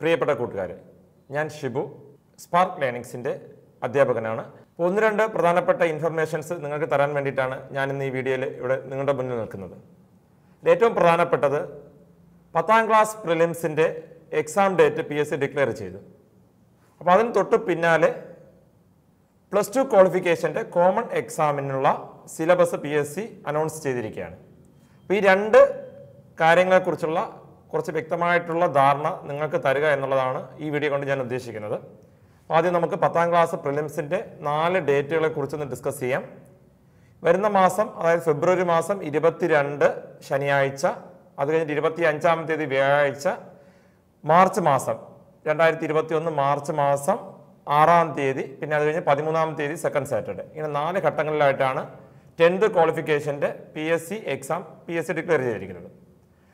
പ്രിയപ്പെട്ട കൂട്ടുകാരെ ഞാൻ ഷിബു സ്പാർക്ക് ലേണിങ്സിൻ്റെ അധ്യാപകനാണ് ഒന്ന് രണ്ട് പ്രധാനപ്പെട്ട ഇൻഫർമേഷൻസ് നിങ്ങൾക്ക് തരാൻ വേണ്ടിയിട്ടാണ് ഞാൻ ഇന്ന് ഈ വീഡിയോയിൽ ഇവിടെ നിങ്ങളുടെ മുന്നിൽ നിൽക്കുന്നത് ഏറ്റവും പ്രധാനപ്പെട്ടത് പത്താം ക്ലാസ് പ്രിലിംസിൻ്റെ exam date P S C declare ചെയ്തു അപ്പോൾ അതിന് തൊട്ട് പിന്നാലെ പ്ലസ് ടു ക്വാളിഫിക്കേഷൻ്റെ കോമൺ എക്സാമിനുള്ള syllabus P S C announce ചെയ്തിരിക്കുകയാണ് അപ്പോൾ ഈ രണ്ട് കാര്യങ്ങളെക്കുറിച്ചുള്ള കുറച്ച് വ്യക്തമായിട്ടുള്ള ധാരണ നിങ്ങൾക്ക് തരിക എന്നുള്ളതാണ് ഈ വീഡിയോ കൊണ്ട് ഞാൻ ഉദ്ദേശിക്കുന്നത് ആദ്യം നമുക്ക് പത്താം ക്ലാസ് പ്രിലിംസിൻ്റെ നാല് ഡേറ്റുകളെ കുറിച്ചൊന്ന് ഡിസ്കസ് ചെയ്യാം വരുന്ന മാസം അതായത് ഫെബ്രുവരി മാസം ഇരുപത്തിരണ്ട് ശനിയാഴ്ച അത് കഴിഞ്ഞിട്ട് ഇരുപത്തി അഞ്ചാം തീയതി വ്യാഴാഴ്ച മാർച്ച് മാസം രണ്ടായിരത്തി ഇരുപത്തി ഒന്ന് മാർച്ച് മാസം ആറാം തീയതി പിന്നെ അത് കഴിഞ്ഞ് പതിമൂന്നാം തീയതി സെക്കൻഡ് സാറ്റർഡേ ഇങ്ങനെ നാല് ഘട്ടങ്ങളിലായിട്ടാണ് ടെൻത്ത് ക്വാളിഫിക്കേഷൻ്റെ P S C exam P S C declare ചെയ്തിരിക്കുന്നത്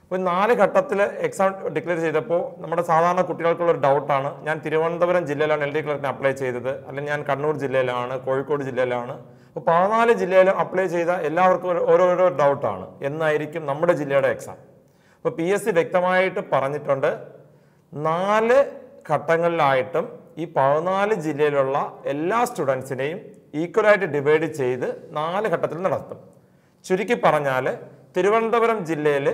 അപ്പോൾ നാല് ഘട്ടത്തിൽ എക്സാം ഡിക്ലെയർ ചെയ്തപ്പോൾ നമ്മുടെ സാധാരണ കുട്ടികൾക്കുള്ള ഒരു ഡൗട്ടാണ് ഞാൻ തിരുവനന്തപുരം ജില്ലയിലാണ് എൽ ഡി ക്ലർക്കിന് അപ്ലൈ ചെയ്തത് അല്ലെങ്കിൽ ഞാൻ കണ്ണൂർ ജില്ലയിലാണ് കോഴിക്കോട് ജില്ലയിലാണ് അപ്പോൾ പതിനാല് ജില്ലയിലും അപ്ലൈ ചെയ്ത എല്ലാവർക്കും ഓരോരോ ഡൗട്ടാണ് എന്നായിരിക്കും നമ്മുടെ ജില്ലയുടെ എക്സാം അപ്പോൾ പി എസ് സി വ്യക്തമായിട്ട് പറഞ്ഞിട്ടുണ്ട് നാല് ഘട്ടങ്ങളിലായിട്ടും ഈ പതിനാല് ജില്ലയിലുള്ള എല്ലാ സ്റ്റുഡൻസിനെയും ഈക്വലായിട്ട് ഡിവൈഡ് ചെയ്ത് നാല് ഘട്ടത്തിൽ നടത്തും ചുരുക്കി പറഞ്ഞാൽ തിരുവനന്തപുരം ജില്ലയിൽ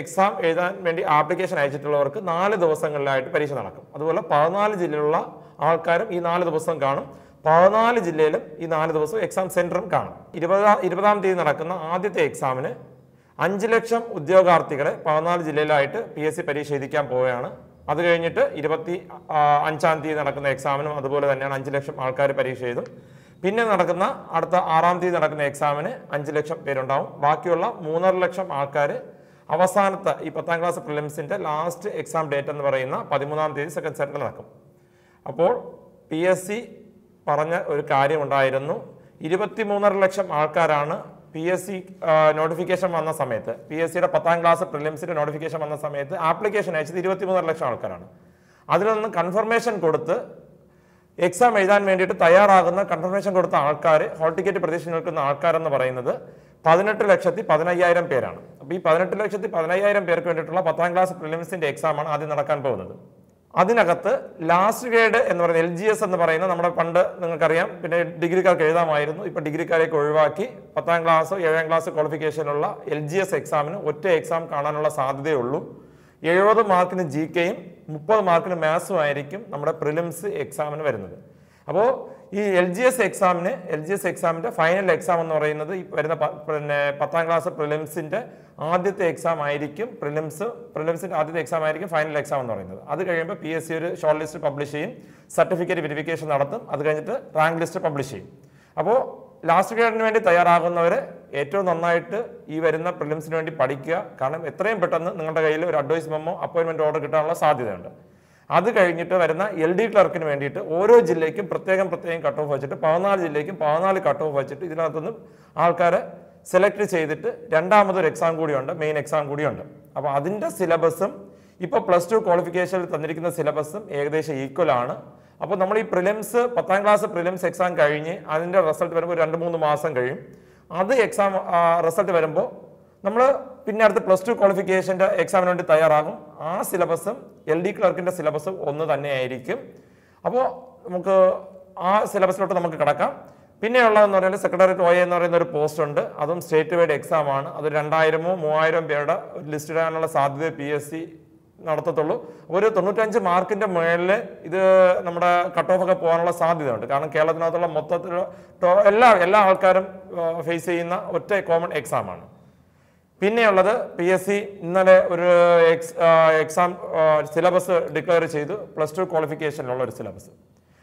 എക്സാം എഴുതാൻ വേണ്ടി ആപ്ലിക്കേഷൻ അയച്ചിട്ടുള്ളവർക്ക് നാല് ദിവസങ്ങളിലായിട്ട് പരീക്ഷ നടക്കും അതുപോലെ പതിനാല് ജില്ലയിലുള്ള ആൾക്കാരും ഈ നാല് ദിവസം കാണും പതിനാല് ജില്ലയിലും ഈ നാല് ദിവസം എക്സാം സെൻറ്ററും കാണും ഇരുപതാ ഇരുപതാം തീയതി നടക്കുന്ന ആദ്യത്തെ എക്സാമിന് അഞ്ച് ലക്ഷം ഉദ്യോഗാർത്ഥികളെ പതിനാല് ജില്ലയിലായിട്ട് പി എസ് സി പരീക്ഷ എഴുതിക്കാൻ പോവുകയാണ് അത് കഴിഞ്ഞിട്ട് ഇരുപത്തി അഞ്ചാം തീയതി നടക്കുന്ന എക്സാമിനും അതുപോലെ തന്നെയാണ് അഞ്ച് ലക്ഷം ആൾക്കാർ പരീക്ഷ എഴുതും പിന്നെ നടക്കുന്ന അടുത്ത ആറാം തീയതി നടക്കുന്ന എക്സാമിന് അഞ്ച് ലക്ഷം പേരുണ്ടാവും ബാക്കിയുള്ള മൂന്നര ലക്ഷം ആൾക്കാർ അവസാനത്തെ ഈ പത്താം ക്ലാസ് പ്രിലിംസിൻ്റെ ലാസ്റ്റ് എക്സാം ഡേറ്റ് എന്ന് പറയുന്ന പതിമൂന്നാം തീയതി സെക്കൻഡ് സെറ്റിൽ നടക്കും അപ്പോൾ പി എസ് സി പറഞ്ഞ ഒരു കാര്യമുണ്ടായിരുന്നു ഇരുപത്തി മൂന്നര ലക്ഷം ആൾക്കാരാണ് പി എസ് സി നോട്ടിഫിക്കേഷൻ വന്ന സമയത്ത് പി എസ് സിയുടെ പത്താം ക്ലാസ് പ്രിലിംസിൻ്റെ നോട്ടിഫിക്കേഷൻ വന്ന സമയത്ത് ആപ്ലിക്കേഷൻ അയച്ചത് ഇരുപത്തി മൂന്നര ലക്ഷം ആൾക്കാരാണ് അതിൽ നിന്ന് കൺഫർമേഷൻ കൊടുത്ത് എക്സാം എഴുതാൻ വേണ്ടിയിട്ട് തയ്യാറാകുന്ന കൺഫർമേഷൻ കൊടുത്ത ആൾക്കാർ ഹോൾ ടിക്കറ്റ് പ്രതീക്ഷിച്ച് നിൽക്കുന്ന ആൾക്കാരെന്ന് പറയുന്നത് പതിനെട്ട് ലക്ഷത്തി പതിനയ്യായിരം പേരാണ് അപ്പോൾ ഈ പതിനെട്ട് ലക്ഷത്തി പതിനയ്യായിരം പേർക്ക് വേണ്ടിയിട്ടുള്ള പത്താം ക്ലാസ് പ്രിലിംസിൻ്റെ എക്സാമാണ് ആദ്യം നടക്കാൻ പോകുന്നത് അതിനകത്ത് ലാസ്റ്റ് ഗ്രേഡ് എന്ന് പറയുന്നത് എൽ ജി എസ് എന്ന് പറയുന്ന നമ്മുടെ പണ്ട് നിങ്ങൾക്കറിയാം പിന്നെ ഡിഗ്രിക്കാർക്ക് എഴുതാമായിരുന്നു ഇപ്പോൾ ഡിഗ്രിക്കാരേക്ക് ഒഴിവാക്കി പത്താം ക്ലാസ് ഏഴാം ക്ലാസ് ക്വാളിഫിക്കേഷനുള്ള എൽ ജി എസ് എക്സാമിന് ഒറ്റ എക്സാം കാണാനുള്ള സാധ്യതയുള്ളൂ എഴുപത് മാർക്കിന് ജി കെയും മുപ്പത് മാർക്കിന് മാത്സുമായിരിക്കും നമ്മുടെ പ്രിലിംസ് എക്സാമിന് വരുന്നത് അപ്പോൾ ഈ എൽ ജി എസ് എക്സാമിന് എൽ ജി എസ് എക്സാമിൻ്റെ ഫൈനൽ എക്സാം എന്ന് പറയുന്നത് ഈ വരുന്ന പിന്നെ പത്താം ക്ലാസ് പ്രിലിംസിൻ്റെ ആദ്യത്തെ എക്സാം ആയിരിക്കും പ്രിലിംസ് പ്രിലിംസിൻ്റെ ആദ്യത്തെ എക്സാം ആയിരിക്കും ഫൈനൽ എക്സാം എന്ന് പറയുന്നത് അത് കഴിയുമ്പോൾ പി എസ് സി ഒരു ഷോർട്ട് ലിസ്റ്റ് പബ്ലിഷ് ചെയ്യും സർട്ടിഫിക്കറ്റ് വെരിഫിക്കേഷൻ നടത്തും അത് കഴിഞ്ഞിട്ട് റാങ്ക് ലിസ്റ്റ് പബ്ലിഷ് ചെയ്യും അപ്പോൾ ലാസ്റ്റ് ഗ്രേഡിന് വേണ്ടി തയ്യാറാകുന്നവർ ഏറ്റവും നന്നായിട്ട് ഈ വരുന്ന പ്രിലിംസിന് വേണ്ടി പഠിക്കുക കാരണം എത്രയും പെട്ടെന്ന് നിങ്ങളുടെ കയ്യിൽ ഒരു അഡ്വൈസ് മെമ്മോ അപ്പോയിൻമെൻറ്റ് ഓർഡർ കിട്ടാനുള്ള സാധ്യതയുണ്ട് അത് കഴിഞ്ഞിട്ട് വരുന്ന എൽ ഡി ക്ലർക്കിന് വേണ്ടിയിട്ട് ഓരോ ജില്ലയ്ക്കും പ്രത്യേകം പ്രത്യേകം കട്ട് ഓഫ് വെച്ചിട്ട് പതിനാല് ജില്ലയ്ക്കും പതിനാല് കട്ട് ഓഫ് വെച്ചിട്ട് ഇതിനകത്തുനിന്ന് ആൾക്കാരെ സെലക്ട് ചെയ്തിട്ട് രണ്ടാമതൊരു എക്സാം കൂടിയുണ്ട് മെയിൻ എക്സാം കൂടിയുണ്ട് അപ്പോൾ അതിൻ്റെ സിലബസും ഇപ്പോൾ പ്ലസ് ടു ക്വാളിഫിക്കേഷനിൽ തന്നിരിക്കുന്ന സിലബസും ഏകദേശം ഈക്വൽ ആണ് അപ്പൊ നമ്മൾ ഈ പ്രിലിംസ് പത്താം ക്ലാസ് പ്രിലിംസ് എക്സാം കഴിഞ്ഞ് അതിന്റെ റിസൾട്ട് വരുമ്പോൾ രണ്ട് മൂന്ന് മാസം കഴിയും അത് എക്സാം റിസൾട്ട് വരുമ്പോൾ നമ്മൾ പിന്നെ അടുത്ത് പ്ലസ് ടു ക്വാളിഫിക്കേഷന്റെ എക്സാമിന് വേണ്ടി തയ്യാറാകും ആ സിലബസും എൽ ഡി ക്ലർക്കിന്റെ സിലബസും ഒന്ന് തന്നെയായിരിക്കും അപ്പോൾ നമുക്ക് ആ സിലബസിലോട്ട് നമുക്ക് കിടക്കാം പിന്നെയുള്ളതെന്ന് പറഞ്ഞാൽ സെക്രട്ടറിയേറ്റ് ഒ എന്ന് പറയുന്ന ഒരു പോസ്റ്റ് ഉണ്ട് അതും സ്റ്റേറ്റ് വൈഡ് എക്സാം ആണ് അത് രണ്ടായിരമോ മൂവായിരം പേരുടെ ലിസ്റ്റ് ഇടാനുള്ള സാധ്യത പി എസ് സി നടത്തത്തുള്ളൂ ഒരു തൊണ്ണൂറ്റഞ്ച് മാർക്കിന്റെ മേളിൽ ഇത് നമ്മുടെ കട്ട് ഓഫ് ഒക്കെ പോകാനുള്ള ഉണ്ട് കാരണം കേരളത്തിനകത്തുള്ള മൊത്തത്തിൽ എല്ലാ എല്ലാ ആൾക്കാരും ഫേസ് ചെയ്യുന്ന ഒറ്റ കോമൺ എക്സാമാണ് പിന്നെയുള്ളത് പി എസ് സി ഇന്നലെ ഒരു എക്സ് എക്സാം സിലബസ് ഡിക്ലെയർ ചെയ്തു പ്ലസ് ടു ക്വാളിഫിക്കേഷനിലുള്ള ഒരു സിലബസ്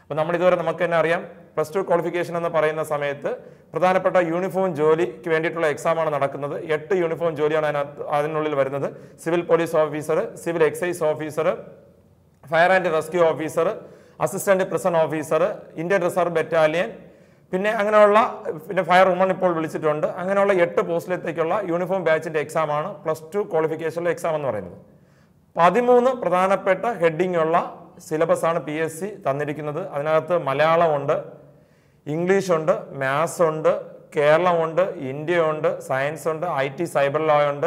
അപ്പോൾ നമ്മളിതുവരെ നമുക്ക് തന്നെ അറിയാം പ്ലസ് ടു ക്വാളിഫിക്കേഷൻ എന്ന് പറയുന്ന സമയത്ത് പ്രധാനപ്പെട്ട യൂണിഫോം ജോലിക്ക് വേണ്ടിയിട്ടുള്ള എക്സാമാണ് നടക്കുന്നത് എട്ട് യൂണിഫോം ജോലിയാണ് അതിനകത്ത് അതിനുള്ളിൽ വരുന്നത് civil police officer civil excise officer fire and rescue officer assistant prison officer Indian reserve battalion പിന്നെ അങ്ങനെയുള്ള പിന്നെ ഫയർ ഉമൺ ഇപ്പോൾ വിളിച്ചിട്ടുണ്ട് അങ്ങനെയുള്ള എട്ട് പോസ്റ്റിലേക്കുള്ള യൂണിഫോം ബാച്ചിൻ്റെ എക്സാമാണ് പ്ലസ് ടു ക്വാളിഫിക്കേഷനിലെ എക്സാം എന്ന് പറയുന്നത് പതിമൂന്ന് പ്രധാനപ്പെട്ട ഹെഡിങ്ങുള്ള സിലബസാണ് പി എസ് സി തന്നിരിക്കുന്നത് അതിനകത്ത് മലയാളമുണ്ട് ഇംഗ്ലീഷ് ഉണ്ട് മാത്സ് ഉണ്ട് കേരളമുണ്ട് ഇന്ത്യയുണ്ട് സയൻസ് ഉണ്ട് ഐ ടി സൈബർ ലോ ഉണ്ട്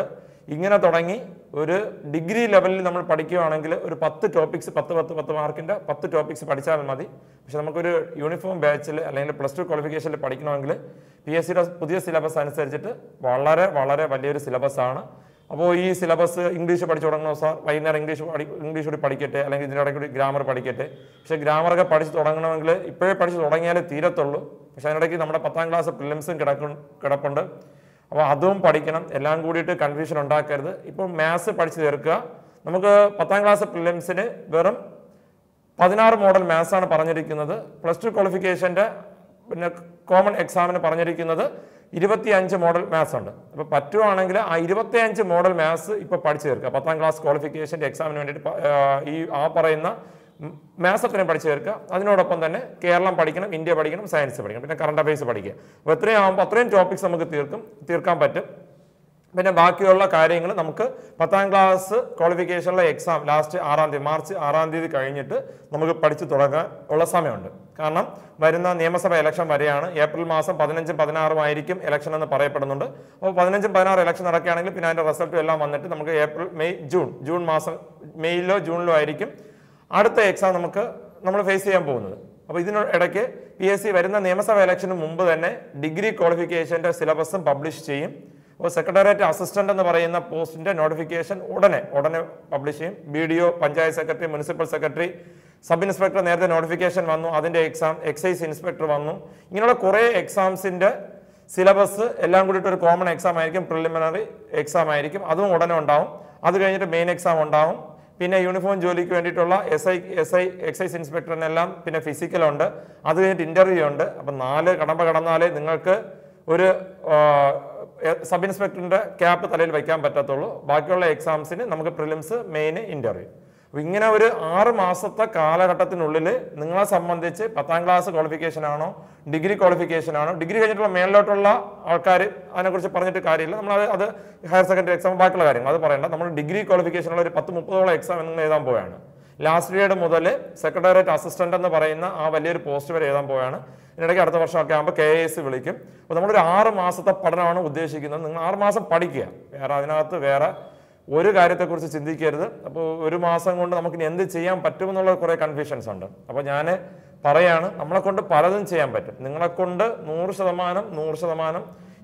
ഇങ്ങനെ തുടങ്ങി ഒരു ഡിഗ്രി ലെവലിൽ നമ്മൾ പഠിക്കുകയാണെങ്കിൽ ഒരു പത്ത് ടോപ്പിക്സ് പത്ത് പത്ത് പത്ത് മാർക്കിൻ്റെ പത്ത് ടോപ്പിക്സ് പഠിച്ചാൽ മതി പക്ഷെ നമുക്കൊരു യൂണിഫോം ബാച്ചിൽ അല്ലെങ്കിൽ പ്ലസ് ടു ക്വാളിഫിക്കേഷനിൽ പഠിക്കണമെങ്കിൽ പി എസ് സിയുടെ പുതിയ സിലബസ് അനുസരിച്ചിട്ട് വളരെ വളരെ വലിയൊരു സിലബസ് ആണ് അപ്പോൾ ഈ സിലബസ് ഇംഗ്ലീഷ് പഠിച്ചു തുടങ്ങണോ സാർ വൈകുന്നേരം ഇംഗ്ലീഷ് പഠി ഇംഗ്ലീഷ് കൂടി പഠിക്കട്ടെ അല്ലെങ്കിൽ ഇതിനിടയ്ക്ക് കൂടി ഗ്രാമർ പഠിക്കട്ടെ പക്ഷേ ഗ്രാമറൊക്കെ പഠിച്ച് തുടങ്ങണമെങ്കിൽ ഇപ്പോഴേ പഠിച്ച് തുടങ്ങിയാലേ തീരത്തുള്ളൂ പക്ഷേ അതിനിടയ്ക്ക് നമ്മുടെ പത്താം ക്ലാസ് പ്രിലിംസും കിടക്കും കിടപ്പുണ്ട് അപ്പോൾ അതും പഠിക്കണം എല്ലാം കൂടിയിട്ട് കൺഫ്യൂഷൻ ഉണ്ടാക്കരുത് ഇപ്പോൾ മാത്സ് പഠിച്ച് തീർക്കുക നമുക്ക് പത്താം ക്ലാസ് പ്രിലിംസിന് വെറും പതിനാറ് മോഡൽ മാത്സാണ് പറഞ്ഞിരിക്കുന്നത് പ്ലസ് ടു ക്വാളിഫിക്കേഷൻ്റെ പിന്നെ കോമൺ എക്സാമിന് പറഞ്ഞിരിക്കുന്നത് അഞ്ച് മോഡൽ മാത്സ് ഉണ്ട് അപ്പോൾ പറ്റുവാണെങ്കിൽ ആ അഞ്ച് മോഡൽ മാത്സ് ഇപ്പോൾ പഠിച്ചു തീർക്കുക പത്താം ക്ലാസ് ക്വാളിഫിക്കേഷൻ്റെ എക്സാമിന് വേണ്ടിയിട്ട് ഈ ആ പറയുന്ന മാത്സ് അത്രയും പഠിച്ചു തീർക്കുക അതിനോടൊപ്പം തന്നെ കേരളം പഠിക്കണം ഇന്ത്യ പഠിക്കണം സയൻസ് പഠിക്കണം പിന്നെ കറണ്ട് അഫയേഴ്സ് പഠിക്കുക അപ്പോൾ ഇത്രയും ആകുമ്പോൾ അത്രയും ടോപ്പിക്സ് നമുക്ക് തീർക്കും തീർക്കാൻ പറ്റും പിന്നെ ബാക്കിയുള്ള കാര്യങ്ങൾ നമുക്ക് പത്താം ക്ലാസ് ക്വാളിഫിക്കേഷനിലെ എക്സാം ലാസ്റ്റ് ആറാം തീയതി മാർച്ച് ആറാം തീയതി കഴിഞ്ഞിട്ട് നമുക്ക് പഠിച്ചു തുടങ്ങാൻ ഉള്ള സമയമുണ്ട് കാരണം വരുന്ന നിയമസഭ ഇലക്ഷൻ വരെയാണ് ഏപ്രിൽ മാസം പതിനഞ്ചും ആയിരിക്കും ഇലക്ഷൻ എന്ന് പറയപ്പെടുന്നുണ്ട് അപ്പോൾ പതിനഞ്ചും പതിനാറ് ഇലക്ഷൻ നടക്കുകയാണെങ്കിൽ പിന്നെ അതിൻ്റെ റിസൾട്ടും എല്ലാം വന്നിട്ട് നമുക്ക് ഏപ്രിൽ മെയ് ജൂൺ ജൂൺ മാസം മെയ്യിലോ ജൂണിലോ ആയിരിക്കും അടുത്ത എക്സാം നമുക്ക് നമ്മൾ ഫേസ് ചെയ്യാൻ പോകുന്നത് അപ്പോൾ ഇതിന് ഇടയ്ക്ക് പി എസ് സി വരുന്ന നിയമസഭാ ഇലക്ഷന് മുമ്പ് തന്നെ ഡിഗ്രി ക്വാളിഫിക്കേഷൻ്റെ സിലബസും പബ്ലിഷ് ചെയ്യും അപ്പോൾ സെക്രട്ടേറിയറ്റ് അസിസ്റ്റന്റ് എന്ന് പറയുന്ന പോസ്റ്റിന്റെ നോട്ടിഫിക്കേഷൻ ഉടനെ ഉടനെ പബ്ലിഷ് ചെയ്യും B D O panchayat secretary municipal secretary sub inspector നേരത്തെ നോട്ടിഫിക്കേഷൻ വന്നു അതിന്റെ എക്സാം എക്സൈസ് ഇൻസ്പെക്ടർ വന്നു ഇങ്ങനെയുള്ള കുറേ എക്സാംസിന്റെ സിലബസ് എല്ലാം കൂടിയിട്ട് ഒരു കോമൺ എക്സാം ആയിരിക്കും പ്രിലിമിനറി എക്സാം ആയിരിക്കും അതും ഉടനെ ഉണ്ടാവും അത് കഴിഞ്ഞിട്ട് മെയിൻ എക്സാം ഉണ്ടാവും പിന്നെ യൂണിഫോം ജോലിക്ക് വേണ്ടിയിട്ടുള്ള S I S I excise ഇൻസ്പെക്ടറിനെല്ലാം പിന്നെ ഫിസിക്കലുണ്ട് അത് കഴിഞ്ഞിട്ട് ഇൻ്റർവ്യൂ ഉണ്ട് അപ്പം നാല് കടമ്പ കടന്നാലേ നിങ്ങൾക്ക് ഒരു സബ് ഇൻസ്പെക്ടറിൻ്റെ ക്യാപ്പ് തലയിൽ വയ്ക്കാൻ പറ്റത്തുള്ളൂ ബാക്കിയുള്ള എക്സാംസിന് നമുക്ക് പ്രിലിംസ് മെയിൻ ഇൻ്റർവ്യൂ അപ്പോൾ ഇങ്ങനെ ഒരു ആറ് മാസത്തെ കാലഘട്ടത്തിനുള്ളിൽ നിങ്ങളെ സംബന്ധിച്ച് പത്താം ക്ലാസ് ക്വാളിഫിക്കേഷൻ ആണോ ഡിഗ്രി ക്വാളിഫിക്കേഷൻ ആണോ ഡിഗ്രി കഴിഞ്ഞിട്ടുള്ള മേളിലോട്ടുള്ള ആൾക്കാർ അതിനെക്കുറിച്ച് പറഞ്ഞിട്ട് കാര്യമില്ല നമ്മൾ അത് അത് ഹയർ സെക്കൻഡറി എക്സാം ബാക്കിയുള്ള കാര്യങ്ങൾ അത് പറയണ്ട നമ്മൾ ഡിഗ്രി ക്വാളിഫിക്കേഷനുള്ള ഒരു പത്ത് മുപ്പതോളം എക്സാം നിങ്ങൾ എഴുതാൻ പോവുകയാണ് ലാസ്റ്റ് ഇയർ മുതൽ സെക്രട്ടേറിയറ്റ് അസിസ്റ്റന്റ് എന്ന് പറയുന്ന ആ വലിയൊരു പോസ്റ്റ് വരെ എഴുതാൻ പോവുകയാണ് ഇതിനിടയ്ക്ക് അടുത്ത വർഷമൊക്കെ ആകുമ്പോൾ കെ എസ് വിളിക്കും അപ്പോൾ നമ്മളൊരു ആറ് മാസത്തെ പഠനമാണ് ഉദ്ദേശിക്കുന്നത് നിങ്ങൾ ആറ് മാസം പഠിക്കുക വേറെ അതിനകത്ത് വേറെ ഒരു കാര്യത്തെക്കുറിച്ച് ചിന്തിക്കരുത് അപ്പോൾ ഒരു മാസം കൊണ്ട് ഇനി എന്ത് ചെയ്യാൻ പറ്റുമെന്നുള്ള കുറേ കൺഫ്യൂഷൻസ് ഉണ്ട് അപ്പോൾ ഞാൻ പറയാണ് നമ്മളെ കൊണ്ട് പലതും ചെയ്യാൻ പറ്റും നിങ്ങളെ കൊണ്ട് നൂറ് ശതമാനം നൂറ് ശതമാനം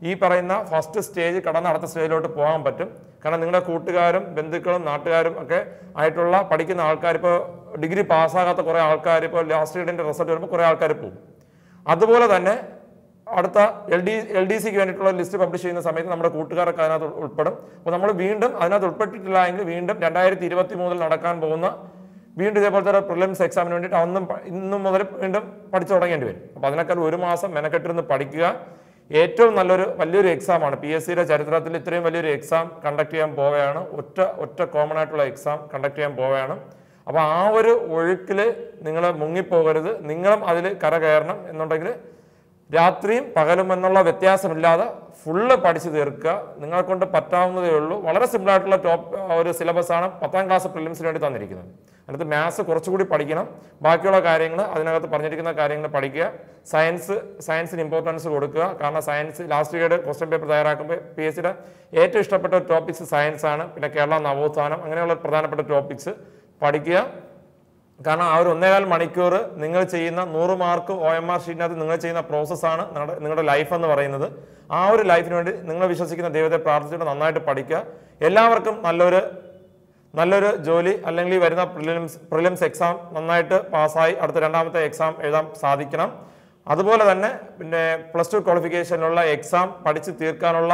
ഈ പറയുന്ന ഫസ്റ്റ് സ്റ്റേജ് കടന്ന് അടുത്ത സ്റ്റേജിലോട്ട് പോകാൻ പറ്റും കാരണം നിങ്ങളുടെ കൂട്ടുകാരും ബന്ധുക്കളും നാട്ടുകാരും ഒക്കെ ആയിട്ടുള്ള പഠിക്കുന്ന ആൾക്കാർ ഇപ്പോൾ ഡിഗ്രി പാസ്സാകാത്ത കുറേ ആൾക്കാർ ഇപ്പോൾ ലാസ്റ്റ് ഇയറിൻ്റെ റിസൾട്ട് വരുമ്പോൾ കുറേ ആൾക്കാർ പോകും അതുപോലെ തന്നെ അടുത്ത എൽ ഡി എൽ ഡി സിക്ക് വേണ്ടിയിട്ടുള്ള ലിസ്റ്റ് പബ്ലിഷ് ചെയ്യുന്ന സമയത്ത് നമ്മുടെ കൂട്ടുകാരൊക്കെ അതിനകത്ത് ഉൾപ്പെടും അപ്പോൾ നമ്മൾ വീണ്ടും അതിനകത്ത് ഉൾപ്പെട്ടിട്ടില്ല എങ്കിൽ വീണ്ടും രണ്ടായിരത്തി ഇരുപത്തി മൂന്നിൽ നടക്കാൻ പോകുന്ന വീണ്ടും ഇതേപോലത്തെ പ്രിലിംസ് എക്സാമിന് വേണ്ടിയിട്ട് അന്നും ഇന്നും മുതൽ വീണ്ടും പഠിച്ചു തുടങ്ങേണ്ടി വരും അപ്പോൾ അതിനേക്കാൾ ഒരു മാസം മെനക്കെട്ടിരുന്ന് പഠിക്കുക ഏറ്റവും നല്ലൊരു വലിയൊരു എക്സാമാണ് പി എസ് സിയുടെ ചരിത്രത്തിൽ ഇത്രയും വലിയൊരു എക്സാം കണ്ടക്ട് ചെയ്യാൻ പോവുകയാണ് ഒറ്റ ഒറ്റ കോമൺ ആയിട്ടുള്ള എക്സാം കണ്ടക്ട് ചെയ്യാൻ പോവുകയാണ് അപ്പോൾ ആ ഒരു ഒഴുക്കിൽ നിങ്ങൾ മുങ്ങിപ്പോകരുത് നിങ്ങളും അതിൽ കര കയറണം എന്നുണ്ടെങ്കിൽ രാത്രിയും പകലും എന്നുള്ള വ്യത്യാസമില്ലാതെ ഫുള്ള് പഠിച്ചു തീർക്കുക നിങ്ങളെ കൊണ്ട് പറ്റാവുന്നതേ ഉള്ളൂ വളരെ സിമ്പിളായിട്ടുള്ള ടോപ്പ് ഒരു സിലബസാണ് പത്താം ക്ലാസ് പ്രിലിംസിന് വേണ്ടി തന്നിരിക്കുന്നത് അതിനകത്ത് മാത്സ് കുറച്ചുകൂടി പഠിക്കണം ബാക്കിയുള്ള കാര്യങ്ങൾ അതിനകത്ത് പറഞ്ഞിരിക്കുന്ന കാര്യങ്ങൾ പഠിക്കുക സയൻസ് സയൻസിന് ഇമ്പോർട്ടൻസ് കൊടുക്കുക കാരണം science last grade question paper തയ്യാറാക്കുമ്പോൾ പി എസ് സിയുടെ ഏറ്റവും ഇഷ്ടപ്പെട്ട ടോപ്പിക്സ് സയൻസാണ് പിന്നെ കേരള നവോത്ഥാനം അങ്ങനെയുള്ള പ്രധാനപ്പെട്ട ടോപ്പിക്സ് പഠിക്കുക കാരണം ആ ഒരു ഒന്നേകാൽ മണിക്കൂർ നിങ്ങൾ ചെയ്യുന്ന നൂറ് മാർക്ക് ഒ എം ആർ ഷീറ്റിനകത്ത് നിങ്ങൾ ചെയ്യുന്ന പ്രോസസ്സാണ് നിങ്ങളുടെ നിങ്ങളുടെ ലൈഫ് എന്ന് പറയുന്നത് ആ ഒരു ലൈഫിന് വേണ്ടി നിങ്ങൾ വിശ്വസിക്കുന്ന ദൈവത്തെ പ്രാർത്ഥിച്ചിട്ട് നന്നായിട്ട് പഠിക്കുക എല്ലാവർക്കും നല്ലൊരു നല്ലൊരു ജോലി അല്ലെങ്കിൽ വരുന്ന പ്രിലിംസ് പ്രിലിംസ് എക്സാം നന്നായിട്ട് പാസ്സായി അടുത്ത രണ്ടാമത്തെ എക്സാം എഴുതാൻ സാധിക്കണം അതുപോലെ തന്നെ പിന്നെ പ്ലസ് ടു ക്വാളിഫിക്കേഷനുള്ള എക്സാം പഠിച്ച് തീർക്കാനുള്ള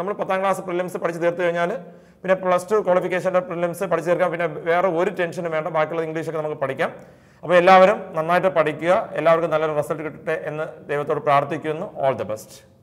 നമ്മൾ പത്താം ക്ലാസ് പ്രിലിംസ് പഠിച്ച് തീർത്തു കഴിഞ്ഞാൽ പിന്നെ പ്ലസ് ടു ക്വാളിഫിക്കേഷൻ്റെ പ്രിലിംസ് പഠിച്ചു തീർക്കാം പിന്നെ വേറെ ഒരു ടെൻഷനും വേണ്ട ബാക്കിയുള്ള ഇംഗ്ലീഷൊക്കെ നമുക്ക് പഠിക്കാം അപ്പോൾ എല്ലാവരും നന്നായിട്ട് പഠിക്കുക എല്ലാവർക്കും നല്ലൊരു റിസൾട്ട് കിട്ടട്ടെ എന്ന് ദൈവത്തോട് പ്രാർത്ഥിക്കുന്നു ഓൾ ദി ബെസ്റ്റ്